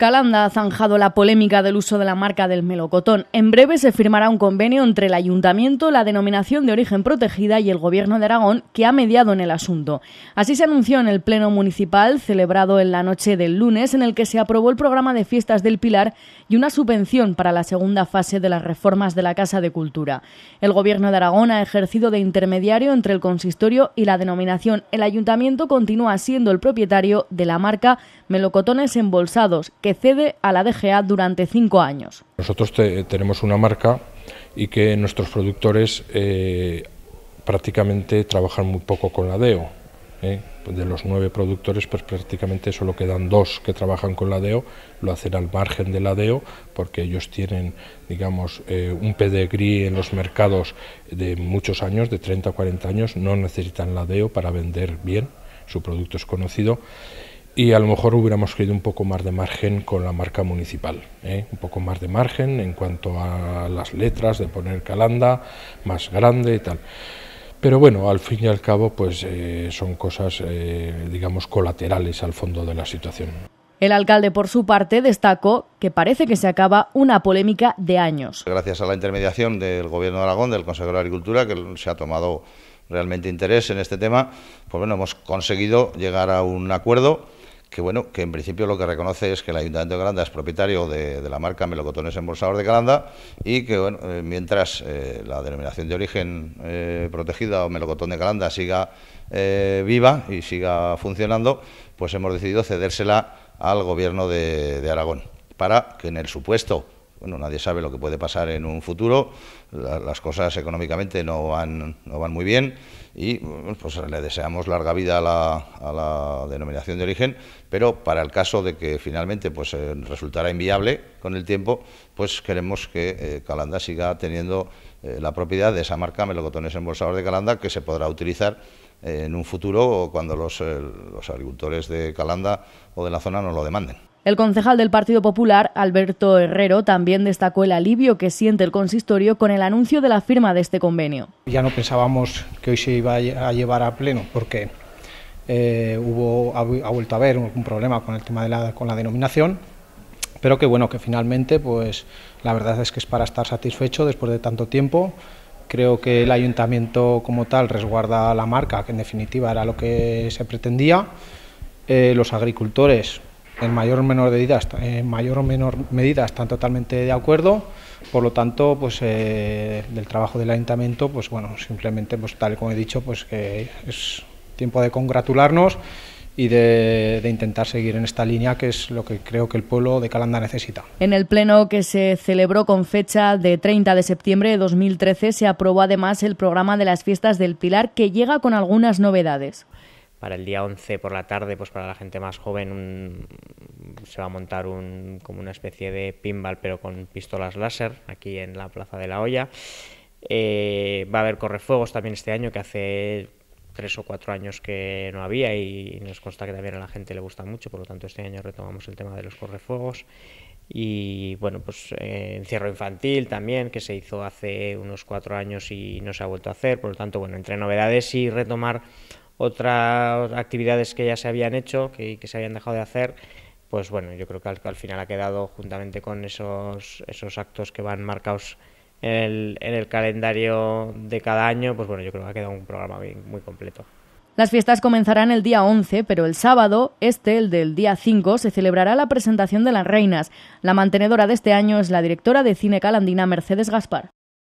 Calanda ha zanjado la polémica del uso de la marca del melocotón. En breve se firmará un convenio entre el ayuntamiento, la denominación de origen protegida y el gobierno de Aragón, que ha mediado en el asunto. Así se anunció en el Pleno Municipal, celebrado en la noche del lunes, en el que se aprobó el programa de fiestas del Pilar y una subvención para la segunda fase de las reformas de la Casa de Cultura. El gobierno de Aragón ha ejercido de intermediario entre el consistorio y la denominación. El ayuntamiento continúa siendo el propietario de la marca Melocotones Embolsados, que cede a la DGA durante cinco años. Nosotros tenemos una marca y que nuestros productores eh, prácticamente trabajan muy poco con la DEO. ¿eh? De los nueve productores, pues prácticamente solo quedan dos que trabajan con la DEO, lo hacen al margen de la DEO, porque ellos tienen, digamos, eh, un pedigrí en los mercados de muchos años, de 30 o 40 años, no necesitan la DEO para vender bien, su producto es conocido y a lo mejor hubiéramos querido un poco más de margen con la marca municipal, ¿eh? un poco más de margen en cuanto a las letras, de poner calanda más grande y tal. Pero bueno, al fin y al cabo, pues eh, son cosas, eh, digamos, colaterales al fondo de la situación. El alcalde, por su parte, destacó que parece que se acaba una polémica de años. Gracias a la intermediación del Gobierno de Aragón, del Consejo de Agricultura, que se ha tomado realmente interés en este tema, pues bueno, hemos conseguido llegar a un acuerdo que bueno, que en principio lo que reconoce es que el Ayuntamiento de Calanda es propietario de, la marca Melocotones embolsador de Calanda y que eh, mientras eh, la denominación de origen eh, protegida o Melocotón de Calanda siga viva y siga funcionando, pues hemos decidido cedérsela al Gobierno de Aragón para que en el supuesto bueno, nadie sabe lo que puede pasar en un futuro, las cosas económicamente no van, van muy bien y pues le deseamos larga vida a la, denominación de origen, pero para el caso de que finalmente pues eh, inviable con el tiempo, pues queremos que eh, Calanda siga teniendo eh, la propiedad de esa marca Melocotones Embolsador de Calanda que se podrá utilizar en un futuro cuando los, los agricultores de Calanda o de la zona nos lo demanden. El concejal del Partido Popular, Alberto Herrero, también destacó el alivio que siente el consistorio con el anuncio de la firma de este convenio. Ya no pensábamos que hoy se iba a llevar a pleno, porque eh, hubo ha, vuelto a haber un, problema con el tema de la, con la denominación, pero que bueno, que finalmente, pues la verdad es que es para estar satisfecho después de tanto tiempo. Creo que el ayuntamiento como tal resguarda la marca, que en definitiva era lo que se pretendía. Eh, los agricultores en mayor o menor medida, en mayor o menor están totalmente de acuerdo, por lo tanto, pues eh, del trabajo del ayuntamiento, pues bueno, simplemente, pues tal como he dicho, pues que es tiempo de congratularnos y de, de, intentar seguir en esta línea que es lo que creo que el pueblo de Calanda necesita. En el pleno que se celebró con fecha de 30 de septiembre de 2013 se aprobó además el programa de las fiestas del Pilar que llega con algunas novedades para el día 11 por la tarde, pues para la gente más joven se va a montar un, como una especie de pinball pero con pistolas láser aquí en la Plaza de la Hoya. Eh, va a haber correfuegos también este año que hace tres o cuatro años que no había y nos consta que también a la gente le gusta mucho, por lo tanto este año retomamos el tema de los correfuegos y bueno, pues eh, encierro infantil también, que se hizo hace unos cuatro años y no se ha vuelto a hacer, por lo tanto, bueno, entre novedades y retomar otras actividades que ya se habían hecho, que, que se habían dejado de hacer, pues bueno, yo creo que al, final ha quedado juntamente con esos, esos actos que van marcados en el, calendario de cada año, pues bueno, yo creo que ha quedado un programa bien, muy completo. Las fiestas comenzarán el día 11, pero el sábado, este, el del día 5, se celebrará la presentación de las reinas. La mantenedora de este año es la directora de cine calandina Mercedes Gaspar.